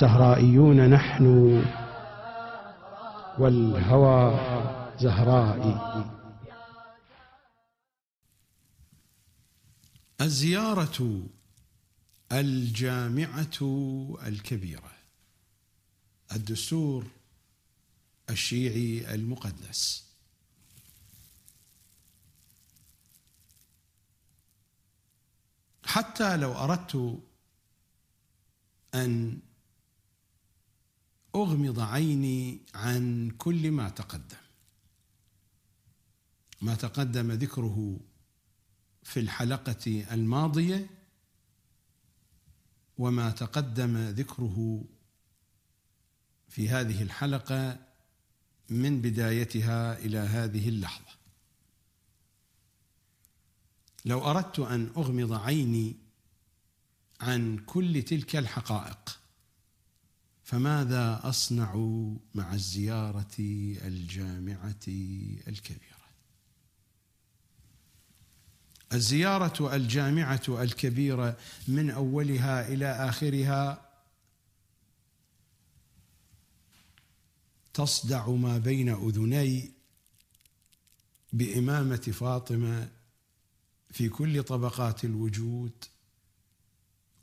زهرائيون نحن والهوى زهرائي الزيارة الجامعة الكبيرة الدستور الشيعي المقدس حتى لو أردت أن اغمض عيني عن كل ما تقدم ما تقدم ذكره في الحلقه الماضيه وما تقدم ذكره في هذه الحلقه من بدايتها الى هذه اللحظه لو اردت ان اغمض عيني عن كل تلك الحقائق فماذا اصنع مع الزياره الجامعه الكبيره الزياره الجامعه الكبيره من اولها الى اخرها تصدع ما بين اذني بامامه فاطمه في كل طبقات الوجود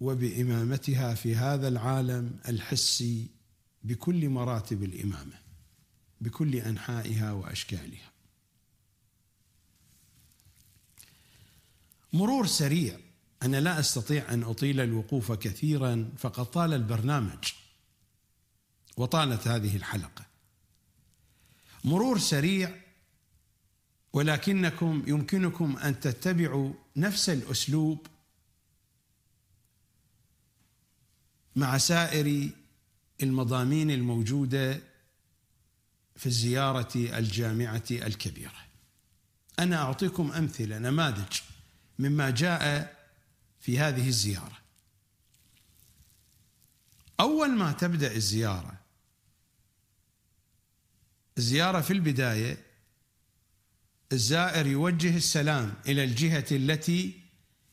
وبامامتها في هذا العالم الحسي بكل مراتب الامامه بكل انحائها واشكالها مرور سريع انا لا استطيع ان اطيل الوقوف كثيرا فقد طال البرنامج وطالت هذه الحلقه مرور سريع ولكنكم يمكنكم ان تتبعوا نفس الاسلوب مع سائر المضامين الموجوده في الزياره الجامعه الكبيره. انا اعطيكم امثله نماذج مما جاء في هذه الزياره. اول ما تبدا الزياره الزياره في البدايه الزائر يوجه السلام الى الجهه التي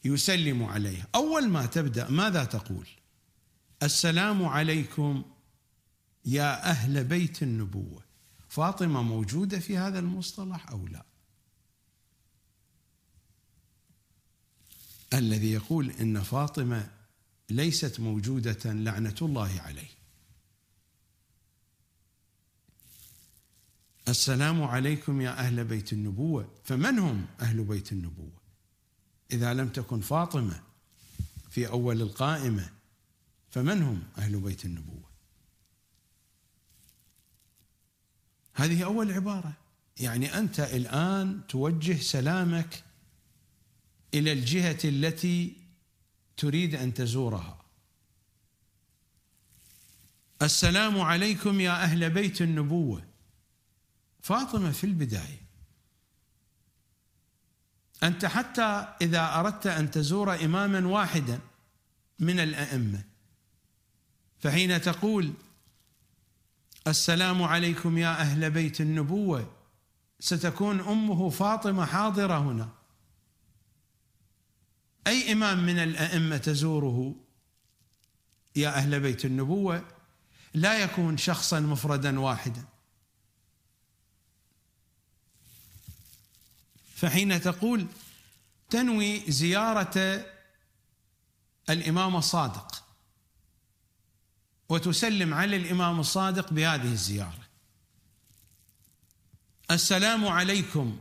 يسلم عليها، اول ما تبدا ماذا تقول؟ السلام عليكم يا اهل بيت النبوه فاطمه موجوده في هذا المصطلح او لا الذي يقول ان فاطمه ليست موجوده لعنه الله عليه السلام عليكم يا اهل بيت النبوه فمن هم اهل بيت النبوه اذا لم تكن فاطمه في اول القائمه فمن هم أهل بيت النبوة هذه أول عبارة يعني أنت الآن توجه سلامك إلى الجهة التي تريد أن تزورها السلام عليكم يا أهل بيت النبوة فاطمة في البداية أنت حتى إذا أردت أن تزور إماما واحدا من الأئمة فحين تقول السلام عليكم يا اهل بيت النبوه ستكون امه فاطمه حاضره هنا اي امام من الائمه تزوره يا اهل بيت النبوه لا يكون شخصا مفردا واحدا فحين تقول تنوي زياره الامام الصادق وتسلم على الامام الصادق بهذه الزياره. السلام عليكم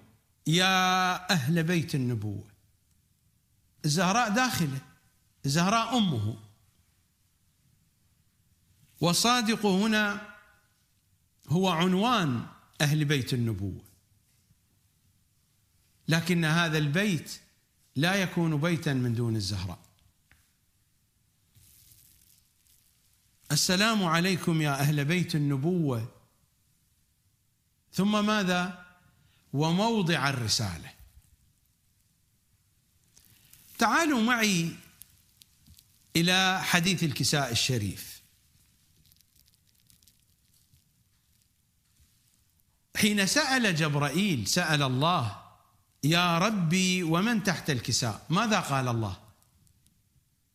يا اهل بيت النبوه. الزهراء داخله الزهراء امه والصادق هنا هو عنوان اهل بيت النبوه. لكن هذا البيت لا يكون بيتا من دون الزهراء. السلام عليكم يا اهل بيت النبوه ثم ماذا وموضع الرساله تعالوا معي الى حديث الكساء الشريف حين سال جبرائيل سال الله يا ربي ومن تحت الكساء ماذا قال الله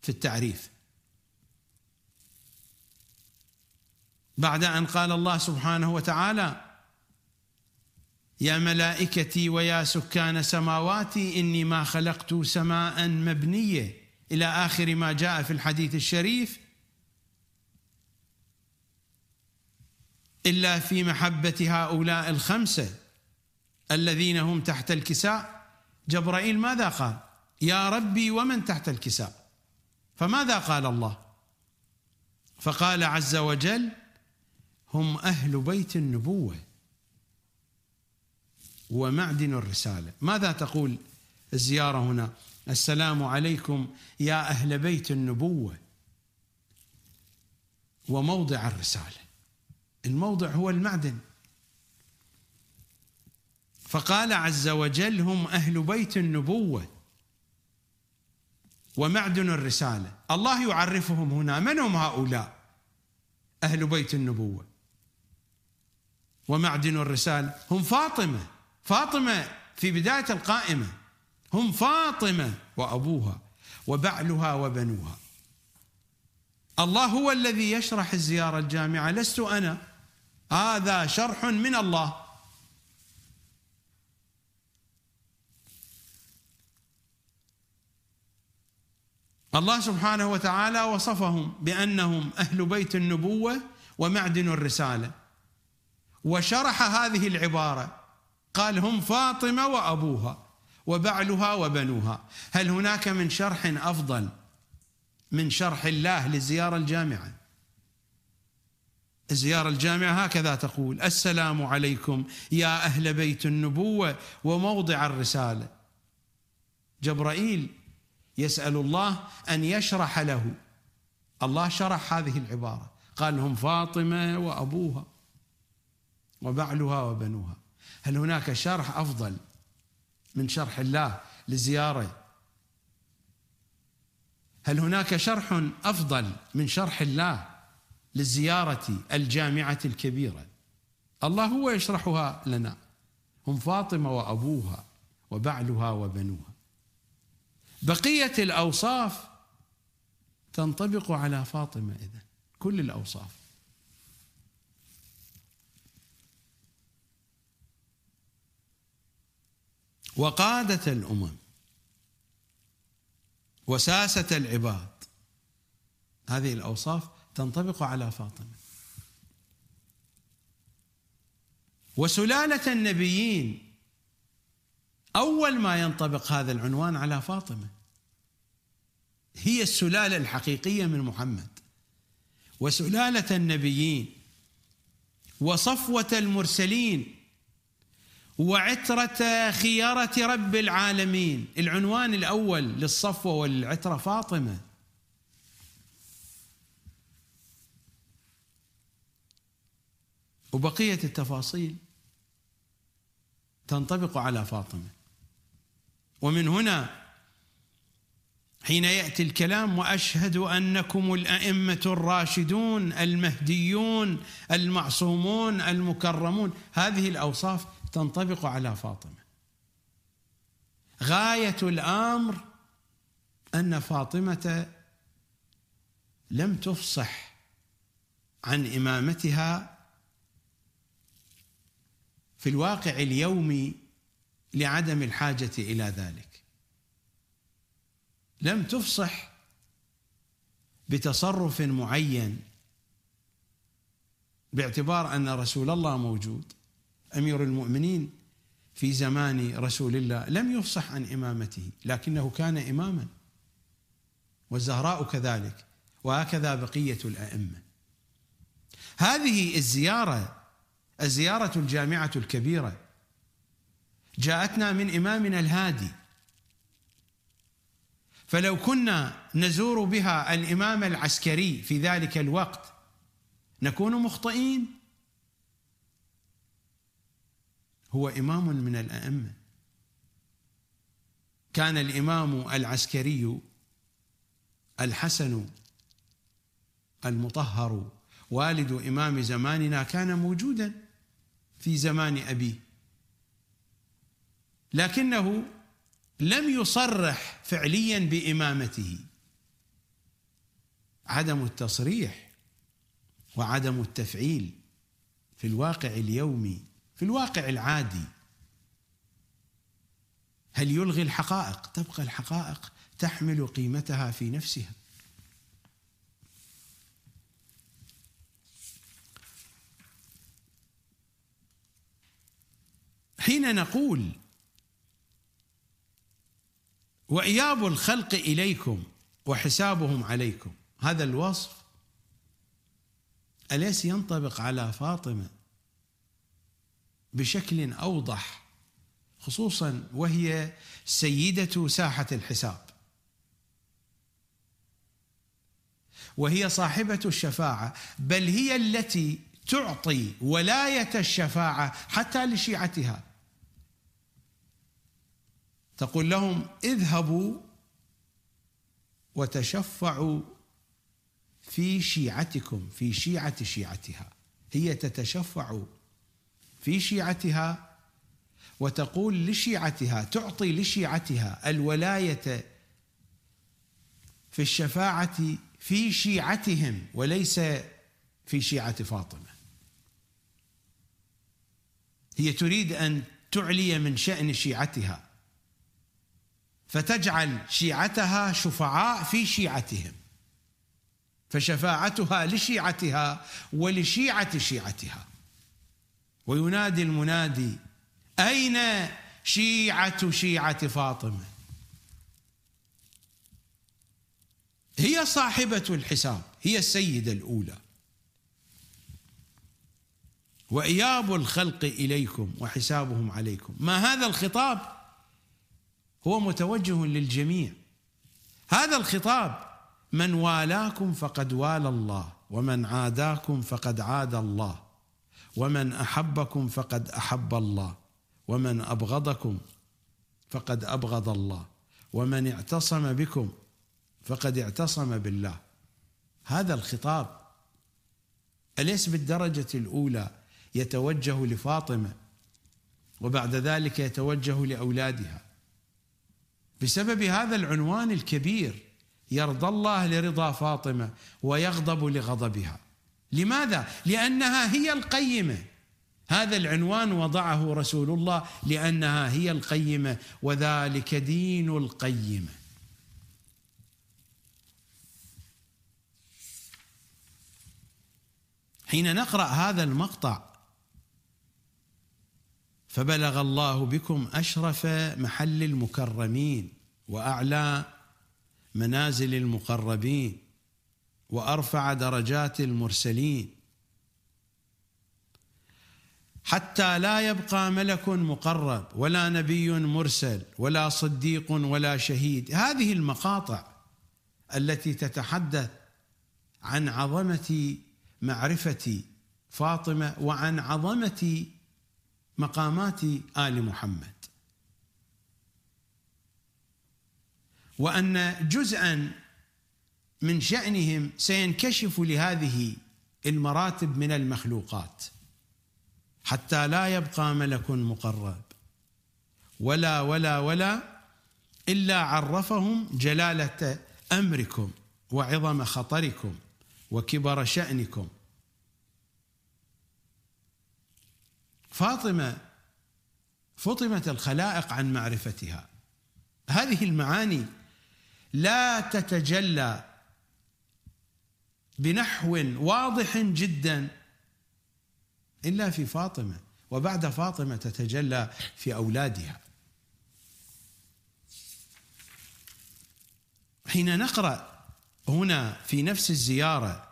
في التعريف بعد ان قال الله سبحانه وتعالى يا ملائكتي ويا سكان سماواتي اني ما خلقت سماء مبنيه الى اخر ما جاء في الحديث الشريف الا في محبه هؤلاء الخمسه الذين هم تحت الكساء جبرائيل ماذا قال؟ يا ربي ومن تحت الكساء فماذا قال الله؟ فقال عز وجل هم أهل بيت النبوة ومعدن الرسالة ماذا تقول الزيارة هنا السلام عليكم يا أهل بيت النبوة وموضع الرسالة الموضع هو المعدن فقال عز وجل هم أهل بيت النبوة ومعدن الرسالة الله يعرفهم هنا من هم هؤلاء أهل بيت النبوة ومعدن الرسالة هم فاطمة فاطمة في بداية القائمة هم فاطمة وأبوها وبعلها وبنوها الله هو الذي يشرح الزيارة الجامعة لست أنا هذا شرح من الله الله سبحانه وتعالى وصفهم بأنهم أهل بيت النبوة ومعدن الرسالة وشرح هذه العباره قال هم فاطمه وابوها وبعلها وبنوها هل هناك من شرح افضل من شرح الله للزياره الجامعه الزيارة الجامعة هكذا تقول السلام عليكم يا أهل بيت النبوة وموضع الرسالة جبرائيل يسأل الله أن يشرح له الله شرح هذه العبارة قال هم فاطمة وأبوها وبعلها وبنوها هل هناك شرح افضل من شرح الله لزياره هل هناك شرح افضل من شرح الله لزياره الجامعه الكبيره الله هو يشرحها لنا هم فاطمه وابوها وبعلها وبنوها بقيه الاوصاف تنطبق على فاطمه اذا كل الاوصاف وقادة الأمم وساسة العباد هذه الأوصاف تنطبق على فاطمة وسلالة النبيين أول ما ينطبق هذا العنوان على فاطمة هي السلالة الحقيقية من محمد وسلالة النبيين وصفوة المرسلين وعترة خيارة رب العالمين العنوان الأول للصفوة والعترة فاطمة وبقية التفاصيل تنطبق على فاطمة ومن هنا حين ياتي الكلام واشهد انكم الائمه الراشدون المهديون المعصومون المكرمون هذه الاوصاف تنطبق على فاطمه غايه الامر ان فاطمه لم تفصح عن امامتها في الواقع اليومي لعدم الحاجه الى ذلك لم تفصح بتصرف معين باعتبار ان رسول الله موجود امير المؤمنين في زمان رسول الله لم يفصح عن امامته لكنه كان اماما والزهراء كذلك وهكذا بقيه الائمه هذه الزياره الزياره الجامعه الكبيره جاءتنا من امامنا الهادي فلو كنا نزور بها الامام العسكري في ذلك الوقت نكون مخطئين هو إمام من الأئمة كان الإمام العسكري الحسن المطهر والد إمام زماننا كان موجودا في زمان أبيه لكنه لم يصرح فعليا بإمامته عدم التصريح وعدم التفعيل في الواقع اليومي في الواقع العادي هل يلغي الحقائق تبقى الحقائق تحمل قيمتها في نفسها حين نقول واياب الخلق اليكم وحسابهم عليكم هذا الوصف اليس ينطبق على فاطمه بشكل اوضح خصوصا وهي سيده ساحه الحساب وهي صاحبه الشفاعه بل هي التي تعطي ولايه الشفاعه حتى لشيعتها تقول لهم اذهبوا وتشفعوا في شيعتكم في شيعه شيعتها هي تتشفع في شيعتها وتقول لشيعتها تعطي لشيعتها الولايه في الشفاعه في شيعتهم وليس في شيعه فاطمه هي تريد ان تعلي من شان شيعتها فتجعل شيعتها شفعاء في شيعتهم فشفاعتها لشيعتها ولشيعه شيعتها وينادي المنادي أين شيعة شيعة فاطمة هي صاحبة الحساب هي السيدة الأولى وإياب الخلق إليكم وحسابهم عليكم ما هذا الخطاب هو متوجه للجميع هذا الخطاب من والاكم فقد والى الله ومن عاداكم فقد عاد الله ومن احبكم فقد احب الله ومن ابغضكم فقد ابغض الله ومن اعتصم بكم فقد اعتصم بالله هذا الخطاب اليس بالدرجه الاولى يتوجه لفاطمه وبعد ذلك يتوجه لاولادها بسبب هذا العنوان الكبير يرضى الله لرضا فاطمه ويغضب لغضبها لماذا؟ لأنها هي القيمة هذا العنوان وضعه رسول الله لأنها هي القيمة وذلك دين القيمة حين نقرأ هذا المقطع فبلغ الله بكم أشرف محل المكرمين وأعلى منازل المقربين وارفع درجات المرسلين حتى لا يبقى ملك مقرب ولا نبي مرسل ولا صديق ولا شهيد هذه المقاطع التي تتحدث عن عظمه معرفه فاطمه وعن عظمه مقامات ال محمد وان جزءا من شأنهم سينكشف لهذه المراتب من المخلوقات حتى لا يبقى ملك مقرب ولا ولا ولا إلا عرفهم جلالة أمركم وعظم خطركم وكبر شأنكم فاطمة فطمت الخلائق عن معرفتها هذه المعاني لا تتجلى بنحو واضح جدا الا في فاطمه وبعد فاطمه تتجلى في اولادها حين نقرا هنا في نفس الزياره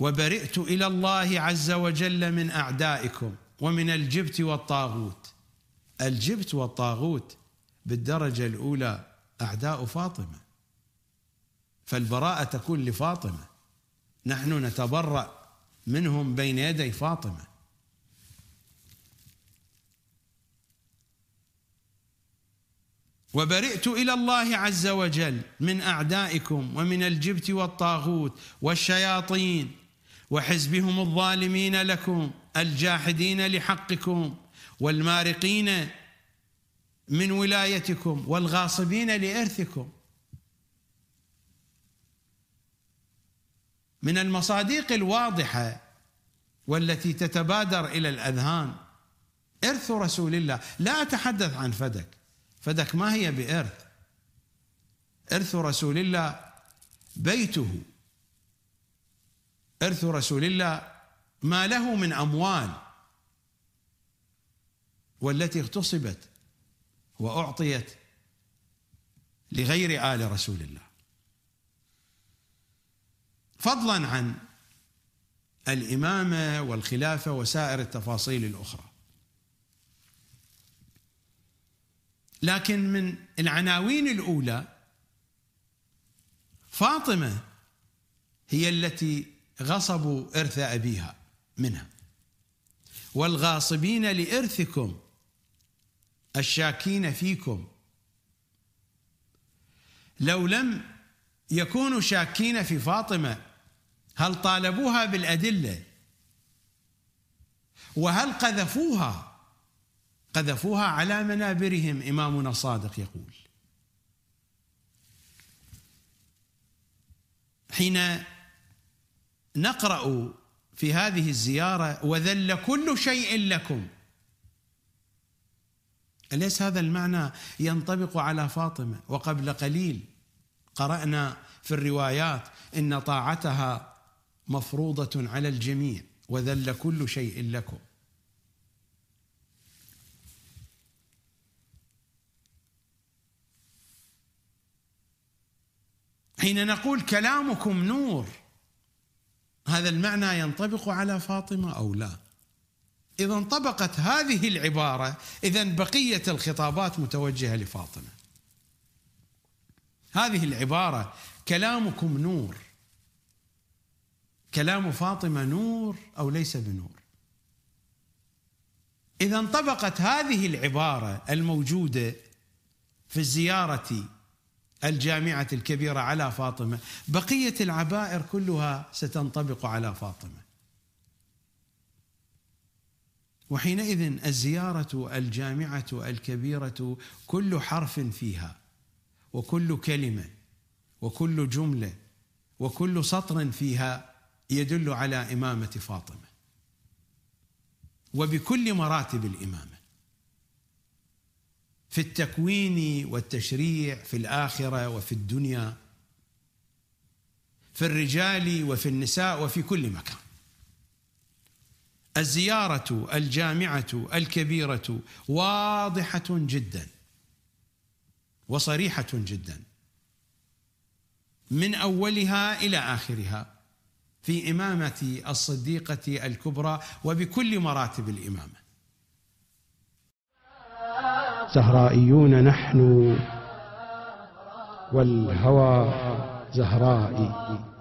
وبرئت الى الله عز وجل من اعدائكم ومن الجبت والطاغوت الجبت والطاغوت بالدرجه الاولى اعداء فاطمه فالبراءة تكون لفاطمة نحن نتبرأ منهم بين يدي فاطمة وبرئت إلى الله عز وجل من أعدائكم ومن الجبت والطاغوت والشياطين وحزبهم الظالمين لكم الجاحدين لحقكم والمارقين من ولايتكم والغاصبين لإرثكم من المصادق الواضحه والتي تتبادر الى الاذهان ارث رسول الله لا اتحدث عن فدك فدك ما هي بارث ارث رسول الله بيته ارث رسول الله ما له من اموال والتي اغتصبت واعطيت لغير ال رسول الله فضلا عن الامامه والخلافه وسائر التفاصيل الاخرى. لكن من العناوين الاولى فاطمه هي التي غصبوا ارث ابيها منها والغاصبين لارثكم الشاكين فيكم لو لم يكونوا شاكين في فاطمه هل طالبوها بالادله وهل قذفوها قذفوها على منابرهم امامنا الصادق يقول حين نقرا في هذه الزياره وذل كل شيء لكم أليس هذا المعنى ينطبق على فاطمة وقبل قليل قرأنا في الروايات إن طاعتها مفروضة على الجميع وذل كل شيء لكم حين نقول كلامكم نور هذا المعنى ينطبق على فاطمه او لا اذا انطبقت هذه العباره اذا بقيه الخطابات متوجهه لفاطمه هذه العباره كلامكم نور كلام فاطمه نور او ليس بنور اذا انطبقت هذه العباره الموجوده في الزياره الجامعه الكبيره على فاطمه بقيه العبائر كلها ستنطبق على فاطمه وحينئذ الزياره الجامعه الكبيره كل حرف فيها وكل كلمه وكل جمله وكل سطر فيها يدل على إمامة فاطمة وبكل مراتب الإمامة في التكوين والتشريع في الآخرة وفي الدنيا في الرجال وفي النساء وفي كل مكان الزيارة الجامعة الكبيرة واضحة جدا وصريحة جدا من أولها إلى آخرها في إمامة الصديقة الكبرى وبكل مراتب الإمامة زهرائيون نحن والهوى زهرائي